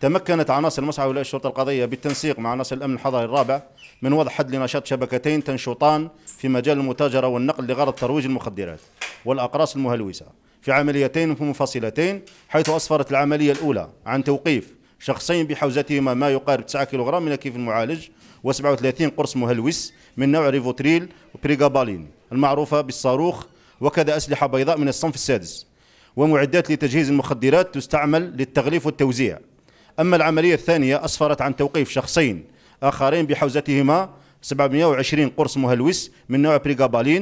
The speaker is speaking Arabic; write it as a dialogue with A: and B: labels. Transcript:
A: تمكنت عناصر المسعى ولاية الشرطة القضية بالتنسيق مع عناصر الأمن الحضري الرابع من وضع حد لنشاط شبكتين تنشطان في مجال المتاجرة والنقل لغرض ترويج المخدرات والأقراص المهلوسة في عمليتين منفصلتين حيث أسفرت العملية الأولى عن توقيف شخصين بحوزتهما ما يقارب 9 كيلوغرام من الكيف المعالج و37 قرص مهلوس من نوع ريفوتريل وبريغابالين المعروفة بالصاروخ وكذا أسلحة بيضاء من الصنف السادس ومعدات لتجهيز المخدرات تستعمل للتغليف والتوزيع أما العملية الثانية أسفرت عن توقيف شخصين آخرين بحوزتهما 720 قرص مهلوس من نوع بريغابالين